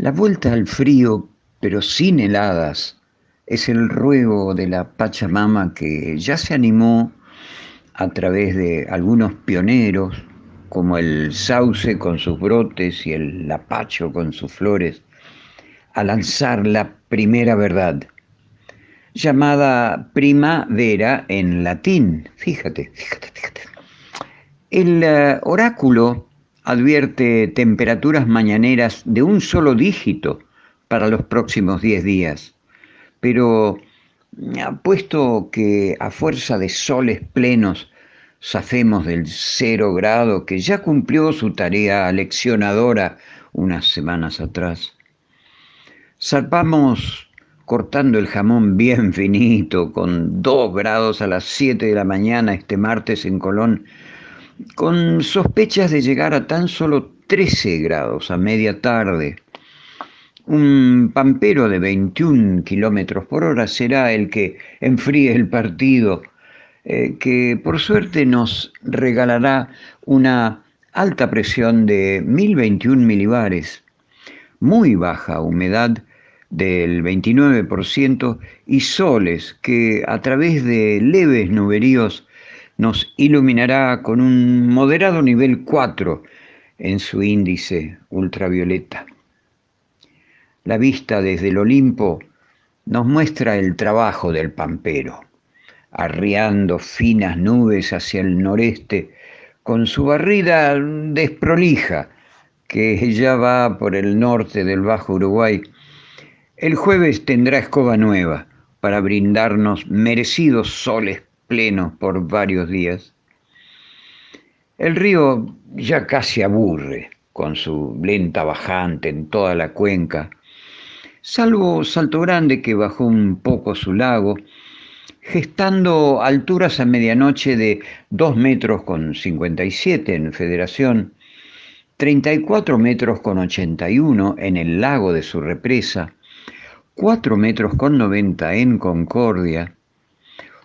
La vuelta al frío, pero sin heladas, es el ruego de la Pachamama que ya se animó a través de algunos pioneros, como el sauce con sus brotes y el lapacho con sus flores, a lanzar la primera verdad, llamada primavera en latín. Fíjate, fíjate, fíjate. El eh, oráculo advierte temperaturas mañaneras de un solo dígito para los próximos 10 días. Pero mm, apuesto que a fuerza de soles plenos zafemos del cero grado que ya cumplió su tarea leccionadora unas semanas atrás. Zarpamos cortando el jamón bien finito, con 2 grados a las 7 de la mañana este martes en Colón, con sospechas de llegar a tan solo 13 grados a media tarde. Un pampero de 21 kilómetros por hora será el que enfríe el partido, eh, que por suerte nos regalará una alta presión de 1021 milibares, muy baja humedad del 29% y soles que a través de leves nuberíos nos iluminará con un moderado nivel 4 en su índice ultravioleta. La vista desde el Olimpo nos muestra el trabajo del pampero, arriando finas nubes hacia el noreste con su barrida desprolija que ya va por el norte del Bajo Uruguay. El jueves tendrá escoba nueva para brindarnos merecidos soles pleno por varios días, el río ya casi aburre con su lenta bajante en toda la cuenca, salvo Salto Grande que bajó un poco su lago, gestando alturas a medianoche de 2 metros con 57 en Federación, 34 metros con 81 en el lago de su represa, 4 metros con 90 en Concordia,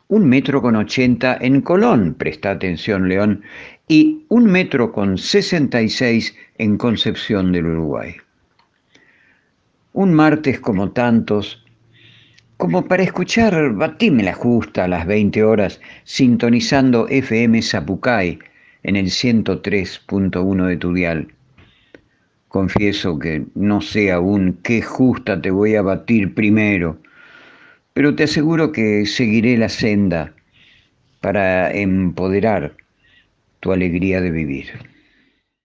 un metro con ochenta en Colón, presta atención León, y un metro con sesenta y seis en Concepción del Uruguay. Un martes como tantos, como para escuchar Batíme la Justa a las 20 horas, sintonizando FM Zapucay en el 103.1 de tu dial. Confieso que no sé aún qué justa te voy a batir primero, pero te aseguro que seguiré la senda para empoderar tu alegría de vivir.